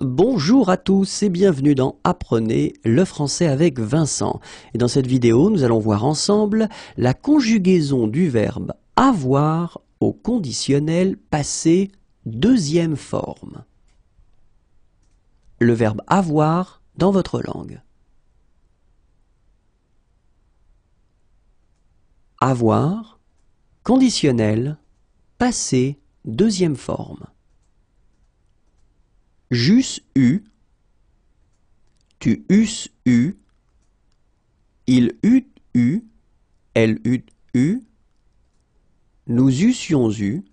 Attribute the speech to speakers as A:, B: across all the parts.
A: Bonjour à tous et bienvenue dans Apprenez le français avec Vincent. Et dans cette vidéo, nous allons voir ensemble la conjugaison du verbe avoir au conditionnel passé deuxième forme. Le verbe avoir dans votre langue. Avoir, conditionnel, passé deuxième forme. J'eusse eu, tu eusses eu, il eut eu, elle eut eu, nous eussions eu,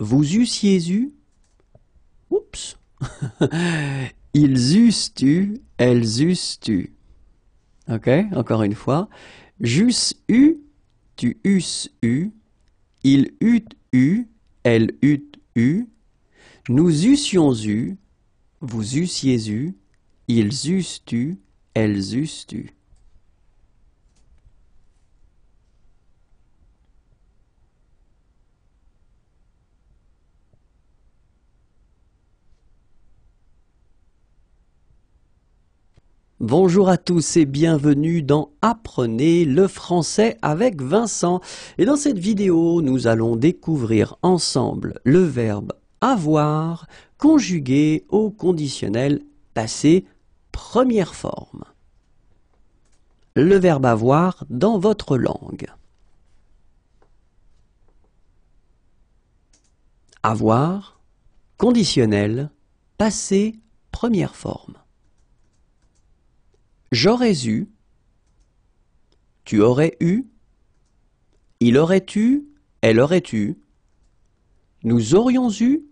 A: vous eussiez eu, oups, ils eussent eu, elles eussent eu. Ok, encore une fois. J'eusse eu, tu eusses eu, il eut eu, elle eût eu, nous eussions eu, vous eussiez eu, ils eussent eu, elles eussent eu. Bonjour à tous et bienvenue dans Apprenez le français avec Vincent. Et dans cette vidéo, nous allons découvrir ensemble le verbe avoir conjugué au conditionnel passé première forme. Le verbe avoir dans votre langue. Avoir, conditionnel, passé première forme. J'aurais eu, tu aurais eu, il aurait eu, elle aurait eu, nous aurions eu,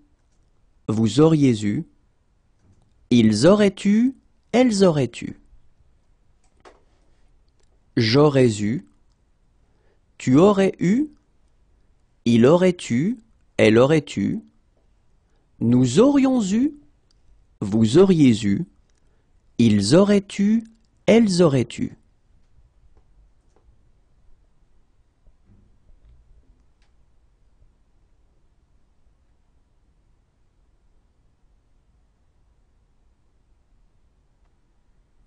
A: vous auriez eu. Ils auraient eu. Elles auraient eu. J'aurais eu. Tu aurais eu. Il aurait eu. Elle aurait eu. Nous aurions eu. Vous auriez eu. Ils auraient eu. Elles auraient eu.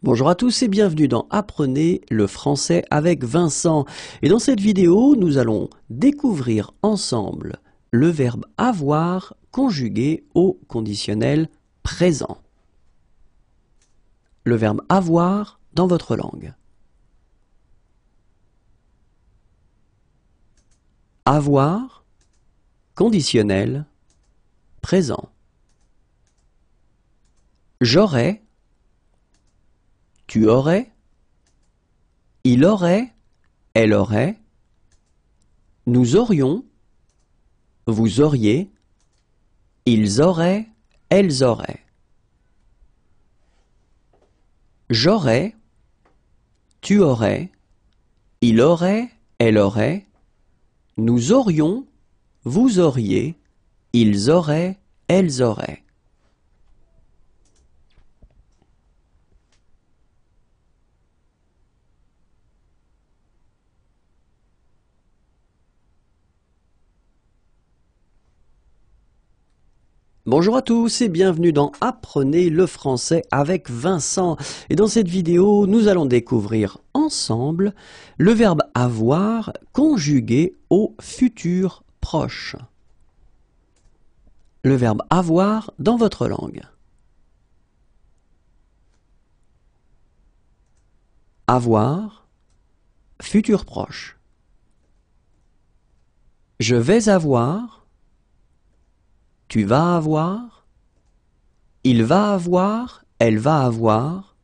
A: Bonjour à tous et bienvenue dans Apprenez le français avec Vincent. Et dans cette vidéo, nous allons découvrir ensemble le verbe avoir conjugué au conditionnel présent. Le verbe avoir dans votre langue. Avoir conditionnel présent. J'aurais tu aurais Il aurait Elle aurait Nous aurions Vous auriez Ils auraient Elles auraient J'aurais Tu aurais Il aurait Elle aurait Nous aurions Vous auriez Ils auraient Elles auraient Bonjour à tous et bienvenue dans Apprenez le français avec Vincent. Et dans cette vidéo, nous allons découvrir ensemble le verbe avoir conjugué au futur proche. Le verbe avoir dans votre langue. Avoir, futur proche. Je vais avoir, tu vas avoir. Il va avoir. Elle va avoir.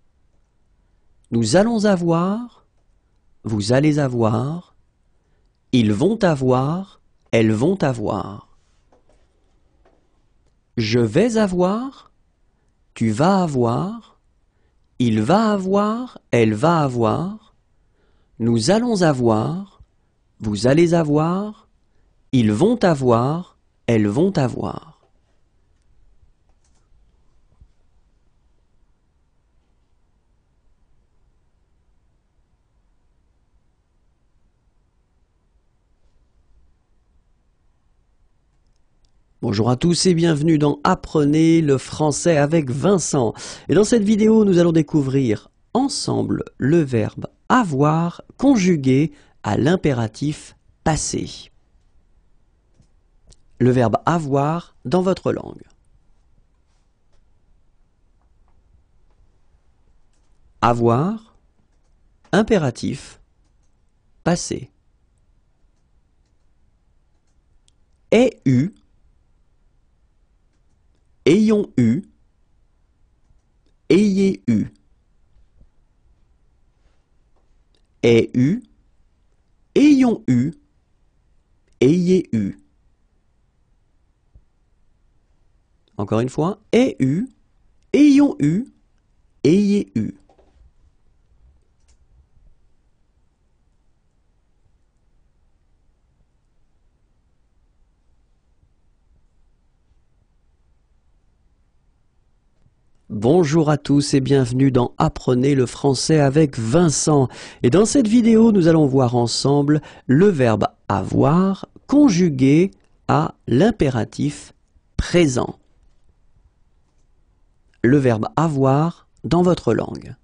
A: Nous allons avoir. Vous allez avoir. Ils vont avoir. Elles vont avoir. Je vais avoir. Tu vas avoir. Il va avoir. Elle va avoir. Nous allons avoir. Vous allez avoir. Ils vont avoir. Elles vont avoir. Bonjour à tous et bienvenue dans Apprenez le français avec Vincent. Et dans cette vidéo, nous allons découvrir ensemble le verbe avoir conjugué à l'impératif passé. Le verbe avoir dans votre langue. Avoir, impératif, passé. Et eu Ayons eu. Ayez eu. Ai eu. Ayons eu. Ayez eu. Encore une fois, ai eu. Ayons eu. Ayez eu. Bonjour à tous et bienvenue dans Apprenez le français avec Vincent. Et dans cette vidéo, nous allons voir ensemble le verbe avoir conjugué à l'impératif présent. Le verbe avoir dans votre langue.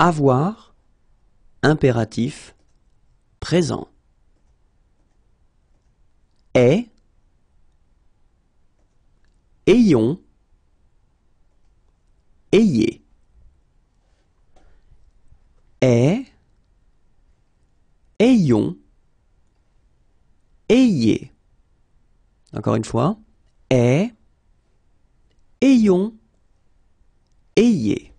A: Avoir, impératif, présent. Est, ayons ayez et ayons ayez encore une fois et ayons ayez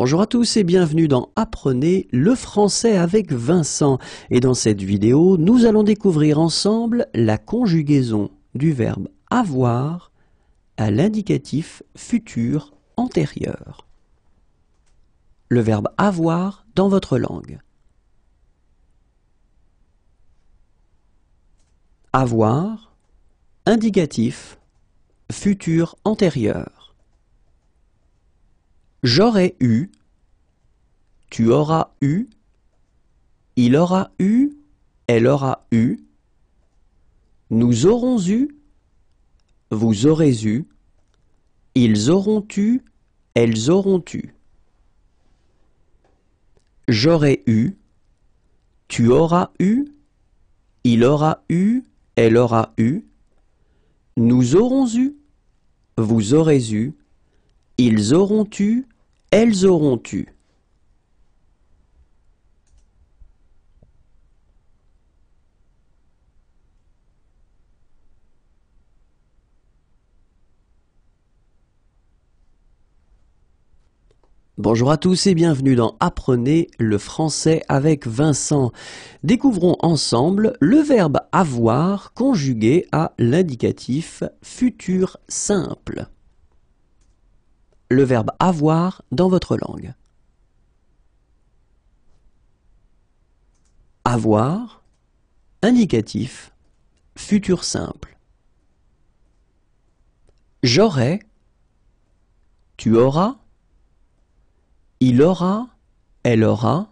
A: Bonjour à tous et bienvenue dans Apprenez le français avec Vincent. Et dans cette vidéo, nous allons découvrir ensemble la conjugaison du verbe avoir à l'indicatif futur antérieur. Le verbe avoir dans votre langue. Avoir, indicatif, futur antérieur. J'aurais eu, tu auras eu, il aura eu, elle aura eu, nous aurons eu, vous aurez eu, ils auront eu, elles auront eu. J'aurais eu, tu auras eu, il aura eu, elle aura eu, nous aurons eu, vous aurez eu, ils auront eu, elles auront eu. Bonjour à tous et bienvenue dans Apprenez le français avec Vincent. Découvrons ensemble le verbe avoir conjugué à l'indicatif futur simple le verbe avoir dans votre langue. Avoir, indicatif, futur simple. J'aurai, tu auras, il aura, elle aura,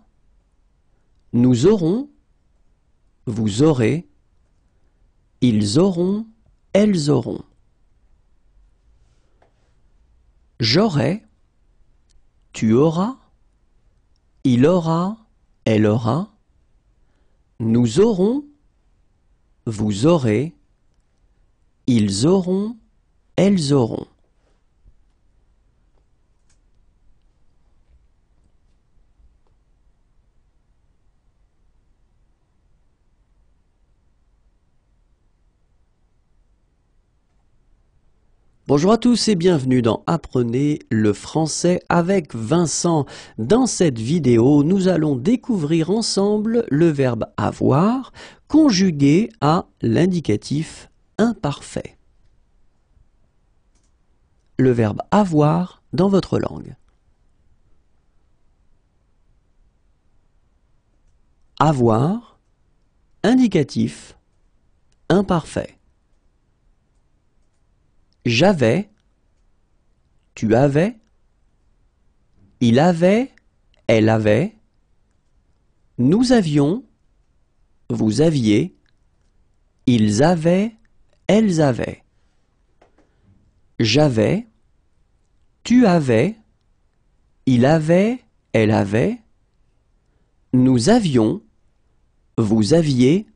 A: nous aurons, vous aurez, ils auront, elles auront. J'aurai, tu auras, il aura, elle aura, nous aurons, vous aurez, ils auront, elles auront. Bonjour à tous et bienvenue dans Apprenez le français avec Vincent. Dans cette vidéo, nous allons découvrir ensemble le verbe avoir conjugué à l'indicatif imparfait. Le verbe avoir dans votre langue. Avoir, indicatif, imparfait. J'avais, tu avais, il avait, elle avait, nous avions, vous aviez, ils avaient, elles avaient. J'avais, tu avais, il avait, elle avait, nous avions, vous aviez,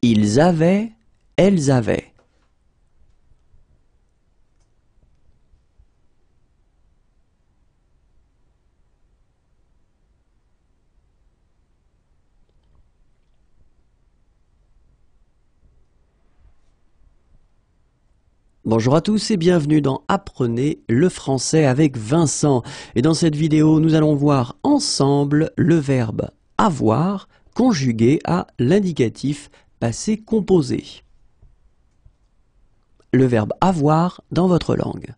A: ils avaient, elles avaient. Bonjour à tous et bienvenue dans Apprenez le français avec Vincent. Et dans cette vidéo, nous allons voir ensemble le verbe avoir conjugué à l'indicatif passé composé. Le verbe avoir dans votre langue.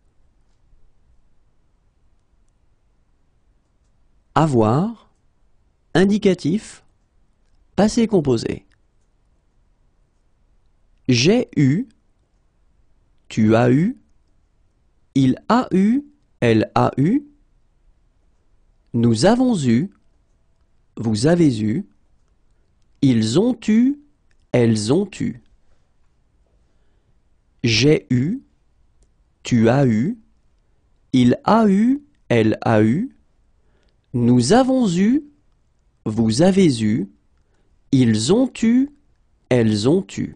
A: Avoir, indicatif, passé composé. J'ai eu tu as eu Il a eu Elle a eu Nous avons eu Vous avez eu Ils ont eu Elles ont eu J'ai eu Tu as eu Il a eu Elle a eu Nous avons eu Vous avez eu Ils ont eu Elles ont eu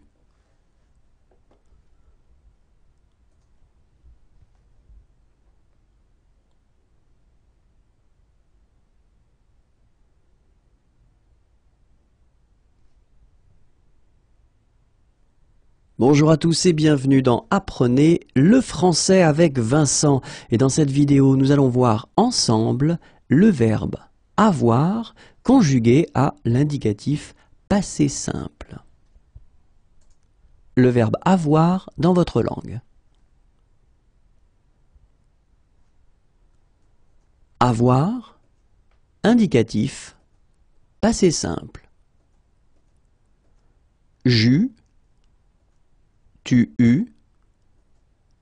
A: Bonjour à tous et bienvenue dans Apprenez le français avec Vincent. Et dans cette vidéo, nous allons voir ensemble le verbe avoir conjugué à l'indicatif passé simple. Le verbe avoir dans votre langue. Avoir, indicatif, passé simple. Jus, tu eus,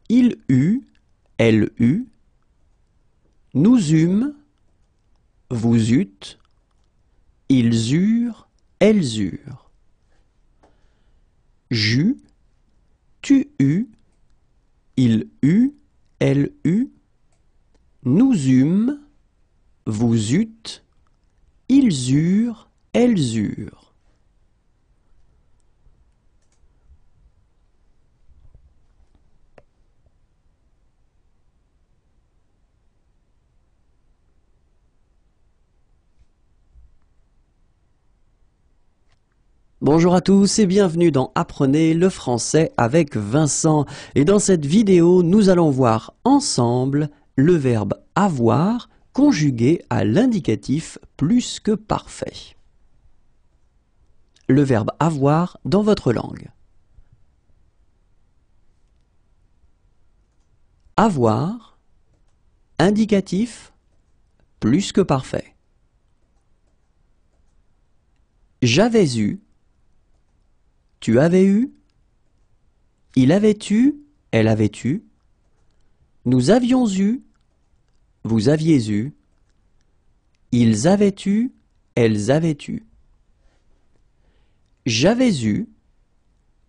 A: il eut, elle eut, nous eûmes, vous eûtes, ils eurent, elles eurent. J'eus, tu eus, il eut, elle eut, nous eûmes, vous eûtes, ils eurent, elles eurent. Bonjour à tous et bienvenue dans Apprenez le français avec Vincent. Et dans cette vidéo, nous allons voir ensemble le verbe avoir conjugué à l'indicatif plus que parfait. Le verbe avoir dans votre langue. Avoir, indicatif, plus que parfait. J'avais eu tu avais eu Il avait eu Elle avait eu Nous avions eu Vous aviez eu Ils avaient eu Elles avaient eu J'avais eu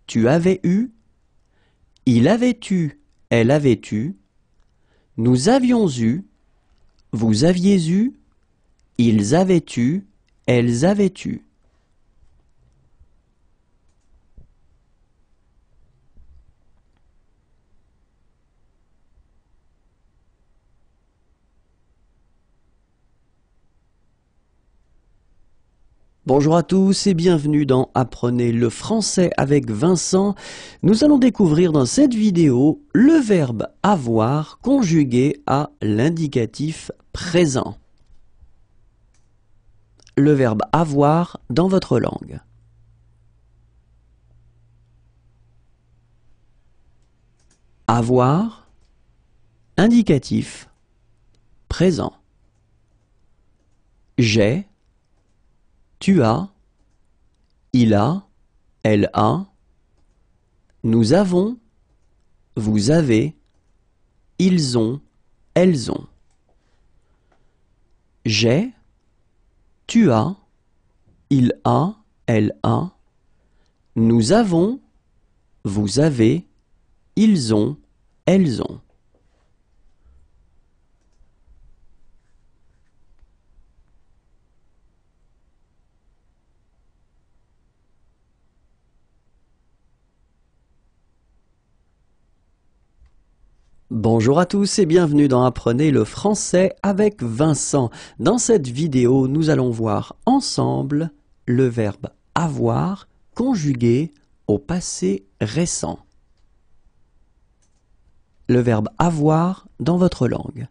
A: Tu avais eu Il avait eu Elle avait eu Nous avions eu Vous aviez eu Ils avaient eu Elles avaient eu Bonjour à tous et bienvenue dans Apprenez le français avec Vincent. Nous allons découvrir dans cette vidéo le verbe avoir conjugué à l'indicatif présent. Le verbe avoir dans votre langue. Avoir, indicatif, présent. J'ai, tu as, il a, elle a, nous avons, vous avez, ils ont, elles ont. J'ai, tu as, il a, elle a, nous avons, vous avez, ils ont, elles ont. Bonjour à tous et bienvenue dans Apprenez le français avec Vincent. Dans cette vidéo, nous allons voir ensemble le verbe avoir conjugué au passé récent. Le verbe avoir dans votre langue.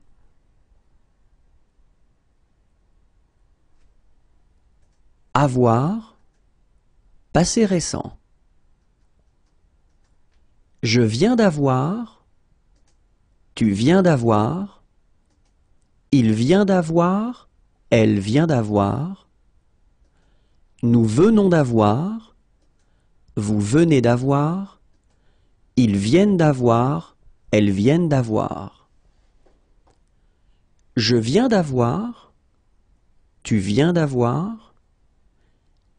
A: Avoir, passé récent. Je viens d'avoir tu viens d'avoir. Il vient d'avoir. Elle vient d'avoir. Nous venons d'avoir. Vous venez d'avoir. Ils viennent d'avoir. Elles viennent d'avoir. Je viens d'avoir. Tu viens d'avoir.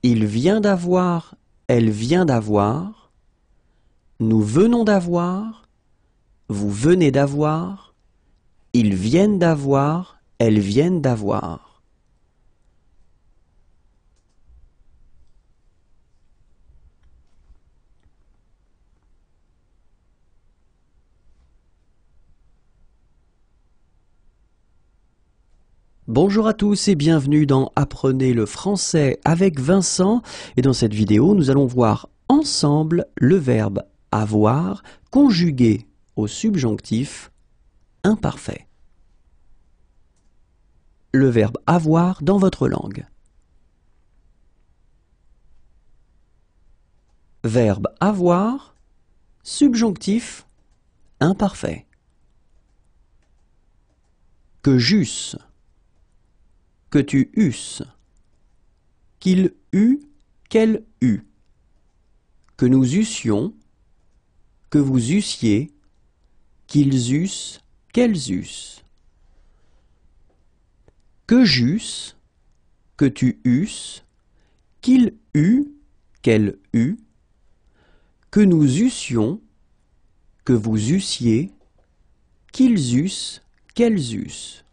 A: Il vient d'avoir. Elle vient d'avoir. Nous venons d'avoir. Vous venez d'avoir. Ils viennent d'avoir. Elles viennent d'avoir. Bonjour à tous et bienvenue dans Apprenez le français avec Vincent et dans cette vidéo nous allons voir ensemble le verbe avoir conjugué au subjonctif imparfait. Le verbe avoir dans votre langue. Verbe avoir, subjonctif imparfait. Que j'eusse, que tu eusses, qu'il eût, qu'elle eût, que nous eussions, que vous eussiez, qu'ils eussent, qu'elles eussent. Que j'eusse, que tu eusses, qu'il eût, qu'elle eût, que nous eussions, que vous eussiez, qu'ils eussent, qu'elles eussent.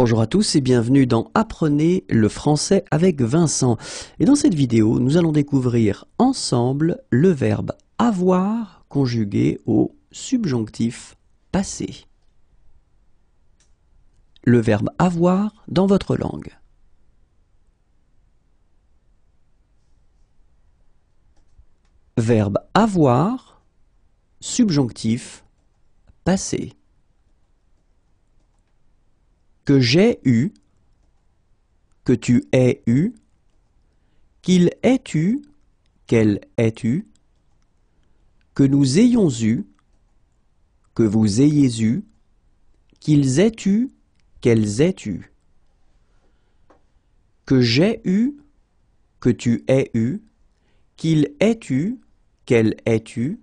A: Bonjour à tous et bienvenue dans Apprenez le français avec Vincent. Et dans cette vidéo, nous allons découvrir ensemble le verbe avoir conjugué au subjonctif passé. Le verbe avoir dans votre langue. Verbe avoir, subjonctif, passé que j'ai eu, que tu aies eu, qu'il ait eu, qu'elle ait eu, que nous ayons eu, que vous ayez eu, qu'ils aient eu, qu'elles aient eu, que j'ai eu, que tu aies eu, qu'il ait eu, qu'elle ait eu,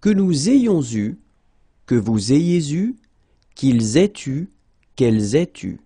A: que nous ayons eu, que vous ayez eu, qu'ils aient eu, quels es-tu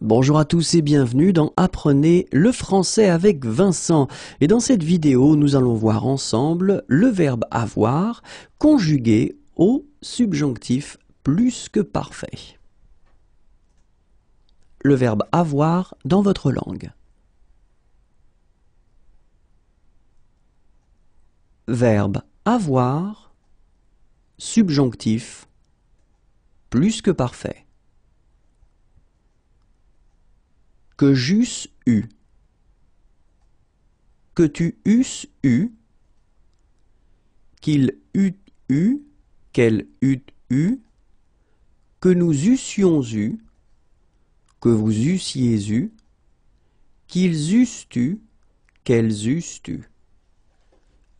A: Bonjour à tous et bienvenue dans Apprenez le français avec Vincent. Et dans cette vidéo, nous allons voir ensemble le verbe avoir conjugué au subjonctif plus que parfait le verbe avoir dans votre langue. Verbe avoir, subjonctif, plus que parfait. Que j'eusse eu. Que tu eusses eu. Qu'il eût eu. Qu'elle eût eu. Que nous eussions eu que vous eussiez eu, qu'ils eussent eu, qu'elles eussent eu.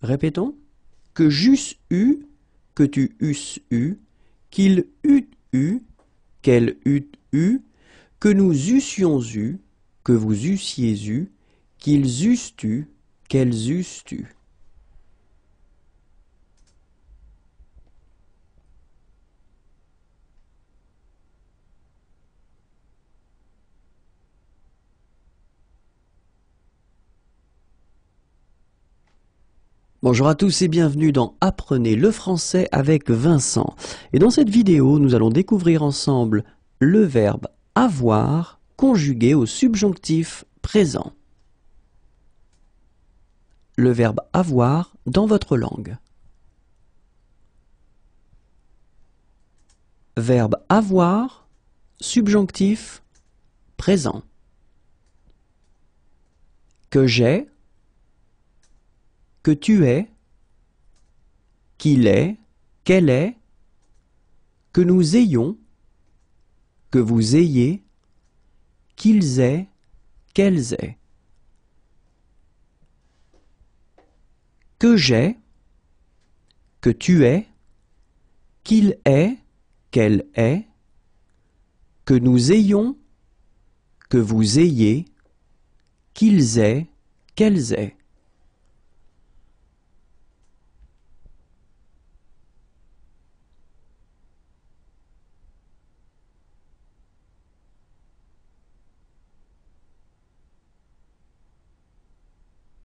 A: Répétons, que j'eusse eu, que tu eusses eu, qu'ils eût eu, qu'elles eussent eu, que nous eussions eu, que vous eussiez eu, qu'ils eussent eu, qu'elles eussent eu. Bonjour à tous et bienvenue dans Apprenez le français avec Vincent. Et dans cette vidéo, nous allons découvrir ensemble le verbe avoir conjugué au subjonctif présent. Le verbe avoir dans votre langue. Verbe avoir, subjonctif, présent. Que j'ai, que tu es, qu'il est, qu'elle est, que nous ayons, que vous ayez, qu'ils aient, qu'elles aient. Que j'ai, que tu es, qu'il est, qu'elle est, que nous ayons, que vous ayez, qu'ils aient, qu'elles aient.